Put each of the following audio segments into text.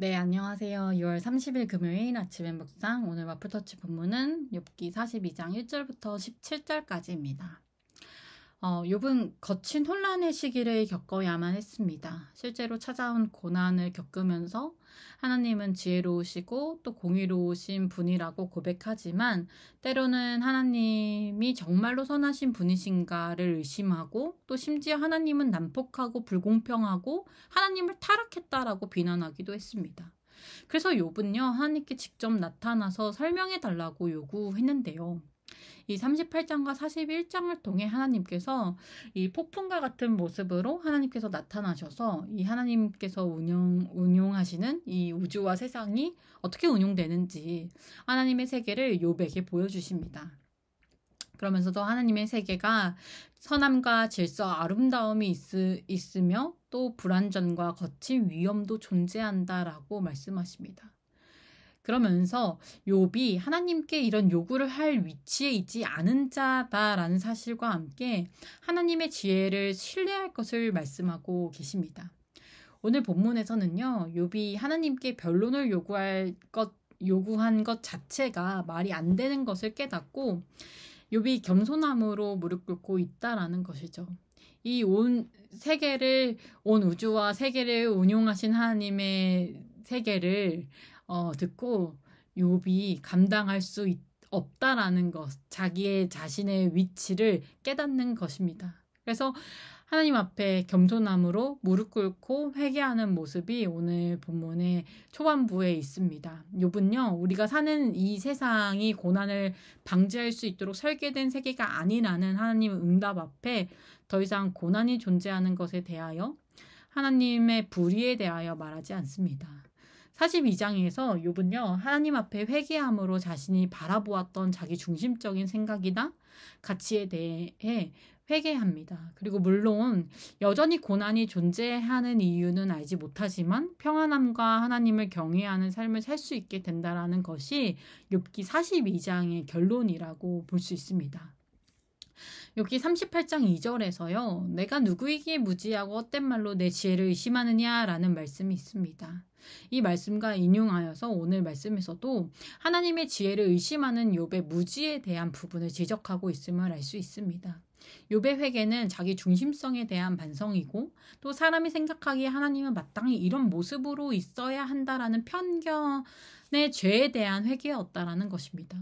네, 안녕하세요. 6월 30일 금요일 아침엔 묵상 오늘 와플터치 본문은 욥기 42장 1절부터 17절까지입니다. 어, 욥은 거친 혼란의 시기를 겪어야만 했습니다. 실제로 찾아온 고난을 겪으면서 하나님은 지혜로우시고 또 공의로우신 분이라고 고백하지만 때로는 하나님이 정말로 선하신 분이신가를 의심하고 또 심지어 하나님은 난폭하고 불공평하고 하나님을 타락했다라고 비난하기도 했습니다. 그래서 욥은요 하나님께 직접 나타나서 설명해 달라고 요구했는데요. 이 38장과 41장을 통해 하나님께서 이 폭풍과 같은 모습으로 하나님께서 나타나셔서 이 하나님께서 운영 운용하시는 이 우주와 세상이 어떻게 운용되는지 하나님의 세계를 요백에 보여주십니다. 그러면서도 하나님의 세계가 선함과 질서, 아름다움이 있, 으며또 불안전과 거친 위험도 존재한다라고 말씀하십니다. 그러면서 욥이 하나님께 이런 요구를 할 위치에 있지 않은 자다라는 사실과 함께 하나님의 지혜를 신뢰할 것을 말씀하고 계십니다. 오늘 본문에서는요. 욥이 하나님께 변론을 요구할 것 요구한 것 자체가 말이 안 되는 것을 깨닫고 욥이 겸손함으로 무릎 꿇고 있다라는 것이죠. 이 온 세계를 온 우주와 세계를 운용하신 하나님의 세계를 어, 듣고 욥이 감당할 수 있, 없다라는 것, 자기의 자신의 위치를 깨닫는 것입니다. 그래서 하나님 앞에 겸손함으로 무릎 꿇고 회개하는 모습이 오늘 본문의 초반부에 있습니다. 욥은요, 우리가 사는 이 세상이 고난을 방지할 수 있도록 설계된 세계가 아니라는 하나님 응답 앞에 더 이상 고난이 존재하는 것에 대하여 하나님의 불의에 대하여 말하지 않습니다. 42장에서 욥은요. 하나님 앞에 회개함으로 자신이 바라보았던 자기 중심적인 생각이나 가치에 대해 회개합니다. 그리고 물론 여전히 고난이 존재하는 이유는 알지 못하지만 평안함과 하나님을 경외하는 삶을 살 수 있게 된다라는 것이 욥기 42장의 결론이라고 볼 수 있습니다. 여기 38장 2절에서요. 내가 누구이기에 무지하고 어된 말로 내 지혜를 의심하느냐라는 말씀이 있습니다. 이 말씀과 인용하여서 오늘 말씀에서도 하나님의 지혜를 의심하는 욥의 무지에 대한 부분을 지적하고 있음을 알 수 있습니다. 욥의 회개는 자기 중심성에 대한 반성이고 또 사람이 생각하기에 하나님은 마땅히 이런 모습으로 있어야 한다라는 편견의 죄에 대한 회개였다라는 것입니다.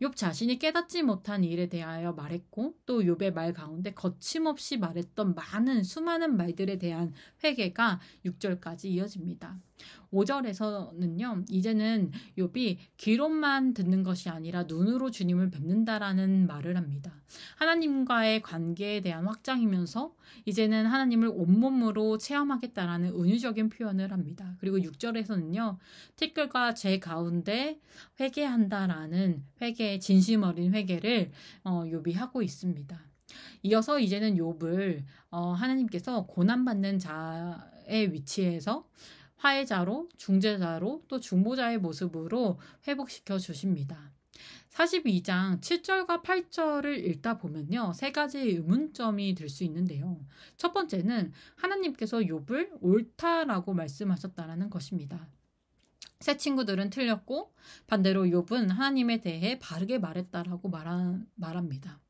욥 자신이 깨닫지 못한 일에 대하여 말했고 또 욥의 말 가운데 거침없이 말했던 많은 수많은 말들에 대한 회개가 6절까지 이어집니다. 5절에서는요. 이제는 욥이 귀로만 듣는 것이 아니라 눈으로 주님을 뵙는다라는 말을 합니다. 하나님과의 관계에 대한 확장이면서 이제는 하나님을 온몸으로 체험하겠다라는 은유적인 표현을 합니다. 그리고 6절에서는요. 티끌과 제 가운데 회개한다라는 회개 진심 어린 회개를 어, 욥이 하고 있습니다. 이어서 이제는 욥을 어, 하나님께서 고난받는 자의 위치에서 화해자로, 중재자로, 또 중보자의 모습으로 회복시켜 주십니다. 42장 7절과 8절을 읽다 보면요. 세 가지의 의문점이 들 수 있는데요. 첫 번째는 하나님께서 욥을 옳다라고 말씀하셨다라는 것입니다. 새 친구들은 틀렸고 반대로 욥은 하나님에 대해 바르게 말했다라고 말한, 말합니다.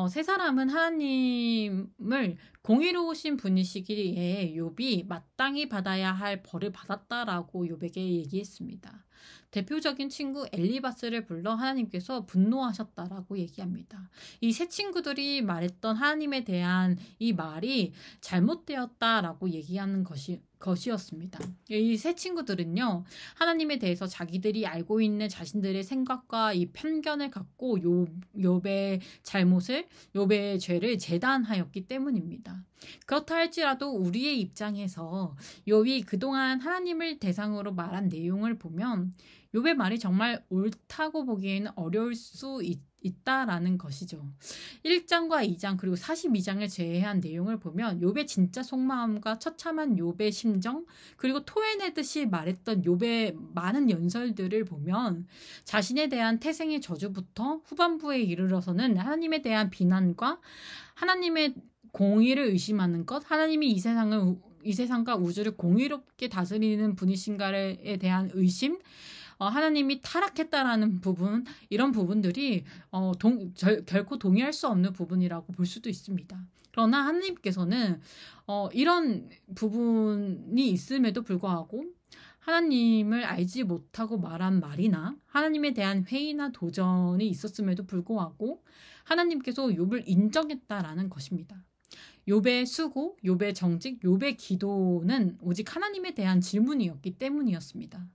어, 세 사람은 하나님을 공의로우신 분이시기에 욥이 마땅히 받아야 할 벌을 받았다라고 욥에게 얘기했습니다. 대표적인 친구 엘리바스를 불러 하나님께서 분노하셨다라고 얘기합니다. 이 세 친구들이 말했던 하나님에 대한 이 말이 잘못되었다라고 얘기하는 것이 것이었습니다. 이 세 친구들은요, 하나님에 대해서 자기들이 알고 있는 자신들의 생각과 이 편견을 갖고 요, 요배의 잘못을, 요배의 죄를 재단하였기 때문입니다. 그렇다 할지라도 우리의 입장에서 요이 그동안 하나님을 대상으로 말한 내용을 보면 요배 말이 정말 옳다고 보기에는 어려울 수 있, 다라는 것이죠. 1장과 2장 그리고 42장을 제외한 내용을 보면 요배 진짜 속마음과 처참한 요배 심정 그리고 토해내듯이 말했던 요배 많은 연설들을 보면 자신에 대한 태생의 저주부터 후반부에 이르러서는 하나님에 대한 비난과 하나님의 공의를 의심하는 것, 하나님이 이 세상을 이 세상과 우주를 공의롭게 다스리는 분이신가에 대한 의심 어, 하나님이 타락했다라는 부분 이런 부분들이 어, 동, 절, 결코 동의할 수 없는 부분이라고 볼 수도 있습니다. 그러나 하나님께서는 어, 이런 부분이 있음에도 불구하고 하나님을 알지 못하고 말한 말이나 하나님에 대한 회의나 도전이 있었음에도 불구하고 하나님께서 욥을 인정했다라는 것입니다. 요배 수고, 요배 정직, 요배 기도는 오직 하나님에 대한 질문이었기 때문이었습니다.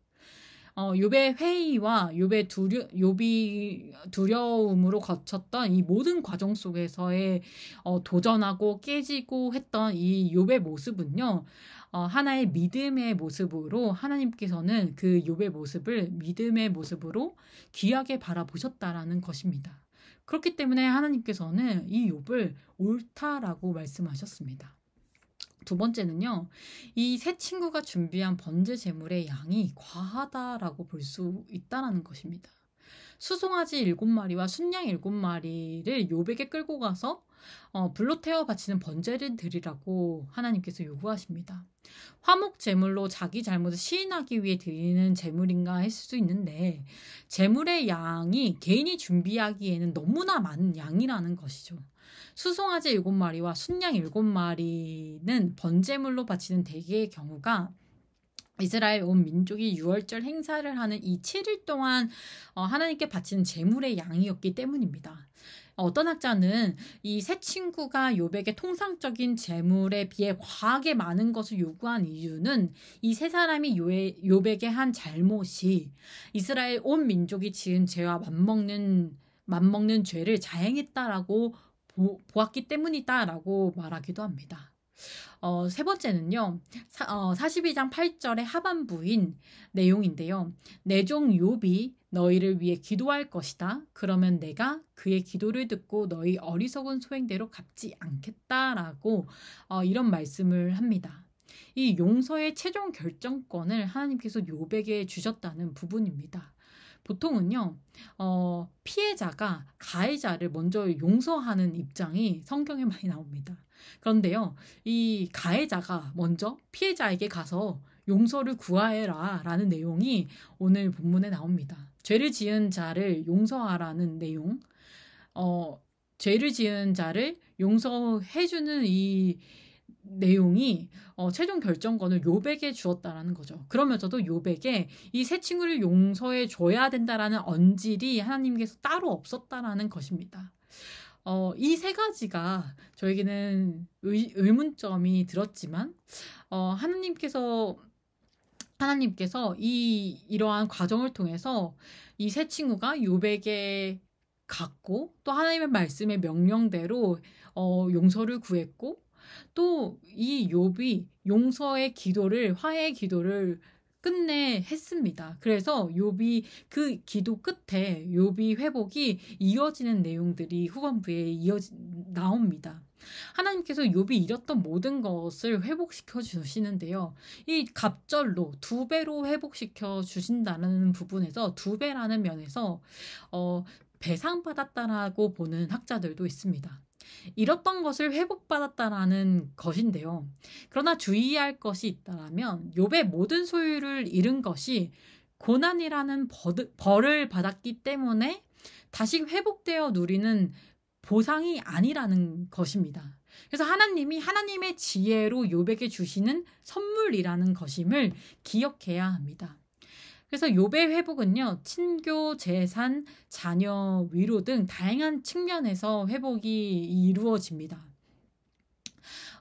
어, 요배 회의와 요배 두려, 요비 두려움으로 거쳤던 이 모든 과정 속에서의 어, 도전하고 깨지고 했던 이 요배 모습은요, 어, 하나의 믿음의 모습으로 하나님께서는 그 요배 모습을 믿음의 모습으로 귀하게 바라보셨다라는 것입니다. 그렇기 때문에 하나님께서는 이 욥을 옳다라고 말씀하셨습니다. 두 번째는요, 이 세 친구가 준비한 번제 제물의 양이 과하다라고 볼 수 있다라는 것입니다. 수송아지 7마리와 순양 7마리를 요백에 끌고 가서 어, 불로 태워 바치는 번제를 드리라고 하나님께서 요구하십니다. 화목 제물로 자기 잘못을 시인하기 위해 드리는 제물인가 했을 수 있는데 제물의 양이 개인이 준비하기에는 너무나 많은 양이라는 것이죠. 수송아지 7마리와 순양 7마리는 번제물로 바치는 대개의 경우가 이스라엘 온 민족이 유월절 행사를 하는 이 7일 동안 어, 하나님께 바치는 제물의 양이었기 때문입니다. 어떤 학자는 이 새 친구가 요백의 통상적인 재물에 비해 과하게 많은 것을 요구한 이유는 이 세 사람이 요백의 한 잘못이 이스라엘 온 민족이 지은 죄와 맞먹는 맞먹는 죄를 자행했다라고 보, 보았기 때문이다라고 말하기도 합니다. 어, 세 번째는요. 사, 어, 42장 8절의 하반부인 내용인데요. 내종 요비 너희를 위해 기도할 것이다. 그러면 내가 그의 기도를 듣고 너희 어리석은 소행대로 갚지 않겠다라고 어, 이런 말씀을 합니다. 이 용서의 최종 결정권을 하나님께서 요백에 주셨다는 부분입니다. 보통은요, 어, 피해자가 가해자를 먼저 용서하는 입장이 성경에 많이 나옵니다. 그런데요, 이 가해자가 먼저 피해자에게 가서 용서를 구하해라 라는 내용이 오늘 본문에 나옵니다. 죄를 지은 자를 용서하라는 내용, 어, 죄를 지은 자를 용서해주는 이 내용이 어, 최종 결정권을 요백에 주었다라는 거죠. 그러면서도 요백에 이 세 친구를 용서해 줘야 된다라는 언질이 하나님께서 따로 없었다라는 것입니다. 어, 이 세 가지가 저에게는 의, 문점이 들었지만 어, 하나님께서 하나님께서 이 이러한 과정을 통해서 이 세 친구가 요백에 갔고 또 하나님의 말씀의 명령대로 어, 용서를 구했고 또이 욥이 용서의 기도를 화해의 기도를 끝내 했습니다. 그래서 욥이 그 기도 끝에 욥이 회복이 이어지는 내용들이 후반부에 이어지 나옵니다. 하나님께서 욥이 잃었던 모든 것을 회복시켜 주시는데요. 이 갑절로 두 배로 회복시켜 주신다는 부분에서 두 배라는 면에서 어 배상받았다라고 보는 학자들도 있습니다. 잃었던 것을 회복받았다라는 것인데요. 그러나 주의할 것이 있다면 욥의 모든 소유를 잃은 것이 고난이라는 벌을 받았기 때문에 다시 회복되어 누리는 보상이 아니라는 것입니다. 그래서 하나님이 하나님의 지혜로 요백에 주시는 선물이라는 것임을 기억해야 합니다. 그래서 요배 회복은요, 친교, 재산, 자녀, 위로 등 다양한 측면에서 회복이 이루어집니다.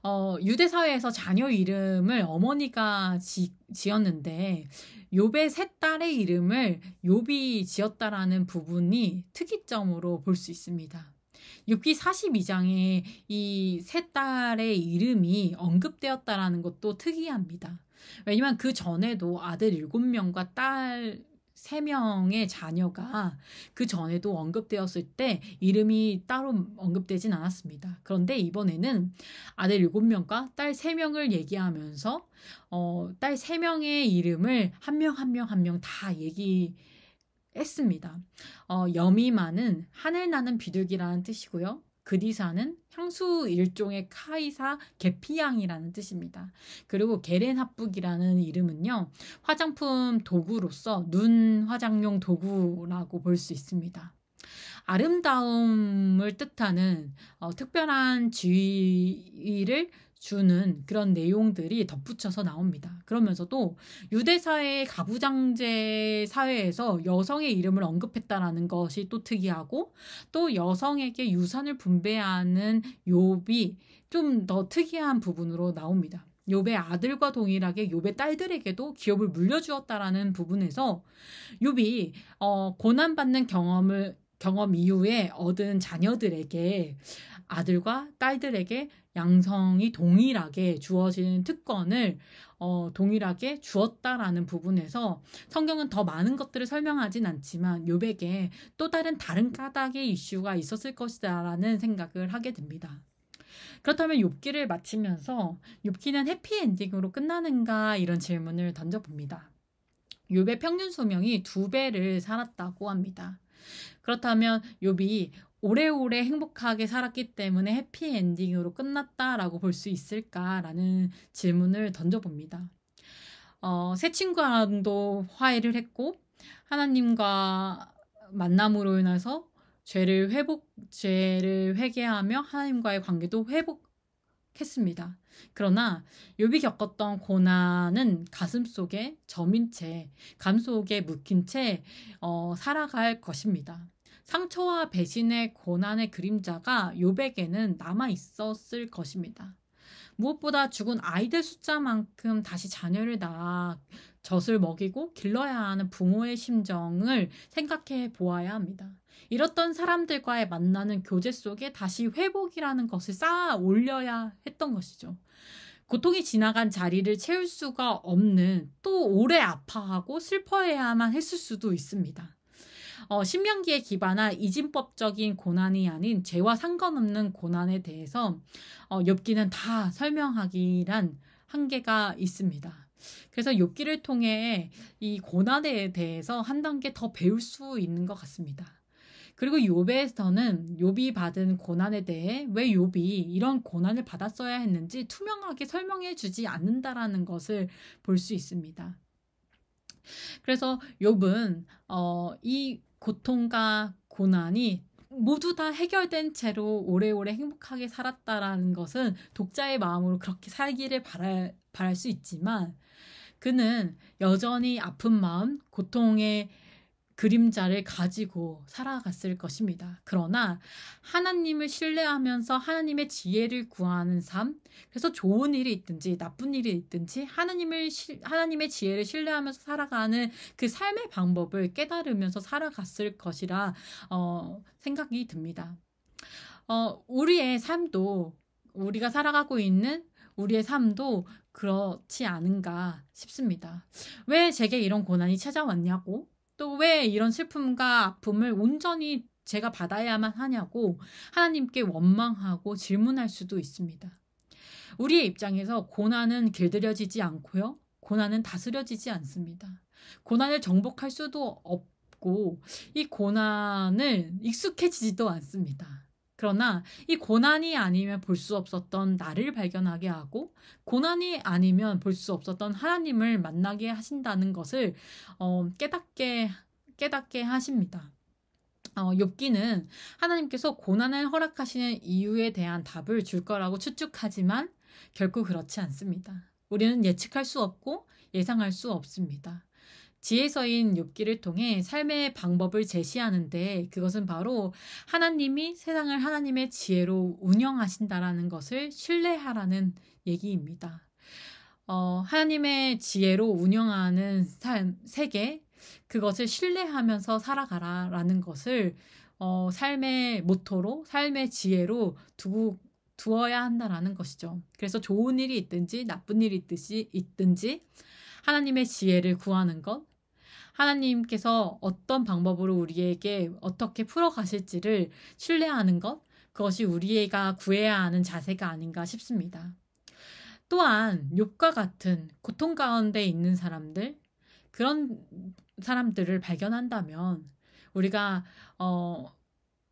어, 유대 사회에서 자녀 이름을 어머니가 지, 지었는데 요배 셋 딸의 이름을 요비 지었다라는 부분이 특이점으로 볼 수 있습니다. 6기 42장에 이세 딸의 이름이 언급되었다라는 것도 특이합니다. 왜냐면 그 전에도 아들 7명과 딸 3명의 자녀가 그 전에도 언급되었을 때 이름이 따로 언급되진 않았습니다. 그런데 이번에는 아들 7명과 딸 3명을 얘기하면서 어, 딸 3명의 이름을 한 명 한 명 한 명 다 얘기 했습니다. 어, 여미마는 하늘 나는 비둘기라는 뜻이고요. 그디사는 향수 일종의 카이사 계피향이라는 뜻입니다. 그리고 게렌합북이라는 이름은요, 화장품 도구로서 눈 화장용 도구라고 볼 수 있습니다. 아름다움을 뜻하는 어, 특별한 지위를 주는 그런 내용들이 덧붙여서 나옵니다. 그러면서도 유대사의 가부장제 사회에서 여성의 이름을 언급했다라는 것이 또 특이하고 또 여성에게 유산을 분배하는 욥이 좀 더 특이한 부분으로 나옵니다. 욥의 아들과 동일하게 욥의 딸들에게도 기업을 물려주었다라는 부분에서 욥이 어, 고난받는 경험을 경험 이후에 얻은 자녀들에게 아들과 딸들에게 양성이 동일하게 주어진 특권을 어, 동일하게 주었다라는 부분에서 성경은 더 많은 것들을 설명하진 않지만 요백에 또 다른 다른 까닭의 이슈가 있었을 것이다라는 생각을 하게 됩니다. 그렇다면 욥기를 마치면서 욥기는 해피엔딩으로 끝나는가 이런 질문을 던져봅니다. 욥의 평균 수명이 두 배를 살았다고 합니다. 그렇다면 욥이 오래오래 행복하게 살았기 때문에 해피엔딩으로 끝났다라고 볼 수 있을까라는 질문을 던져봅니다. 어, 새 친구랑도 화해를 했고, 하나님과 만남으로 인해서 죄를 회복, 죄를 회개하며 하나님과의 관계도 회복했습니다. 그러나 요비 겪었던 고난은 가슴 속에 점인 채, 감 속에 묵힌 채 어, 살아갈 것입니다. 상처와 배신의 고난의 그림자가 요백에는 남아 있었을 것입니다. 무엇보다 죽은 아이들 숫자만큼 다시 자녀를 낳아 젖을 먹이고 길러야 하는 부모의 심정을 생각해 보아야 합니다. 잃었던 사람들과의 만나는 교제 속에 다시 회복이라는 것을 쌓아 올려야 했던 것이죠. 고통이 지나간 자리를 채울 수가 없는 또 오래 아파하고 슬퍼해야만 했을 수도 있습니다. 어, 신명기에 기반한 이진법적인 고난이 아닌 죄와 상관없는 고난에 대해서 어, 엽기는 다 설명하기란 한계가 있습니다. 그래서 욥기를 통해 이 고난에 대해서 한 단계 더 배울 수 있는 것 같습니다. 그리고 욥에서는 욥이 받은 고난에 대해 왜 욥이 이런 고난을 받았어야 했는지 투명하게 설명해 주지 않는다라는 것을 볼 수 있습니다. 그래서 욥은 어, 이 고통과 고난이 모두 다 해결된 채로 오래오래 행복하게 살았다라는 것은 독자의 마음으로 그렇게 살기를 바랄, 바랄 수 있지만 그는 여전히 아픈 마음, 고통의 그림자를 가지고 살아갔을 것입니다. 그러나 하나님을 신뢰하면서 하나님의 지혜를 구하는 삶, 그래서 좋은 일이 있든지 나쁜 일이 있든지 하나님을 하나님의 지혜를 신뢰하면서 살아가는 그 삶의 방법을 깨달으면서 살아갔을 것이라 어, 생각이 듭니다. 어, 우리의 삶도 우리가 살아가고 있는 우리의 삶도 그렇지 않은가 싶습니다. 왜 제게 이런 고난이 찾아왔냐고? 또왜 이런 슬픔과 아픔을 온전히 제가 받아야만 하냐고 하나님께 원망하고 질문할 수도 있습니다. 우리의 입장에서 고난은 길들여지지 않고요. 고난은 다스려지지 않습니다. 고난을 정복할 수도 없고 이 고난을 익숙해지지도 않습니다. 그러나 이 고난이 아니면 볼 수 없었던 나를 발견하게 하고 고난이 아니면 볼 수 없었던 하나님을 만나게 하신다는 것을 어, 깨닫게 깨닫게 하십니다. 어, 욥기는 하나님께서 고난을 허락하시는 이유에 대한 답을 줄 거라고 추측하지만 결코 그렇지 않습니다. 우리는 예측할 수 없고 예상할 수 없습니다. 지혜서인 욥기를 통해 삶의 방법을 제시하는데 그것은 바로 하나님이 세상을 하나님의 지혜로 운영하신다라는 것을 신뢰하라는 얘기입니다. 어, 하나님의 지혜로 운영하는 삶, 세계, 그것을 신뢰하면서 살아가라 라는 것을 어, 삶의 모토로, 삶의 지혜로 두고 두어야 한다라는 것이죠. 그래서 좋은 일이 있든지 나쁜 일이 있듯이 있든지 하나님의 지혜를 구하는 것, 하나님께서 어떤 방법으로 우리에게 어떻게 풀어가실지를 신뢰하는 것, 그것이 우리가 구해야 하는 자세가 아닌가 싶습니다. 또한 욕과 같은 고통 가운데 있는 사람들, 그런 사람들을 발견한다면 우리가 어,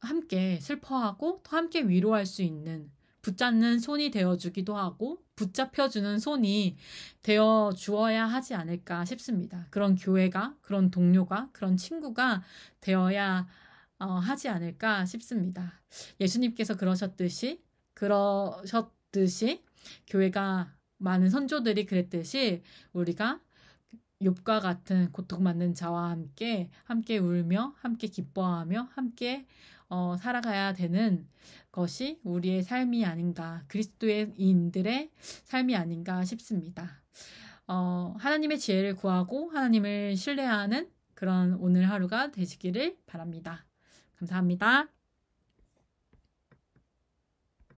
함께 슬퍼하고 또 함께 위로할 수 있는 붙잡는 손이 되어주기도 하고 붙잡혀주는 손이 되어 주어야 하지 않을까 싶습니다. 그런 교회가, 그런 동료가, 그런 친구가 되어야 어, 하지 않을까 싶습니다. 예수님께서 그러셨듯이, 그러셨듯이, 교회가 많은 선조들이 그랬듯이 우리가 욕과 같은 고통받는 자와 함께 함께 울며 함께 기뻐하며 함께 어, 살아가야 되는 것이 우리의 삶이 아닌가, 그리스도인들의 삶이 아닌가 싶습니다. 어, 하나님의 지혜를 구하고 하나님을 신뢰하는 그런 오늘 하루가 되시기를 바랍니다. 감사합니다.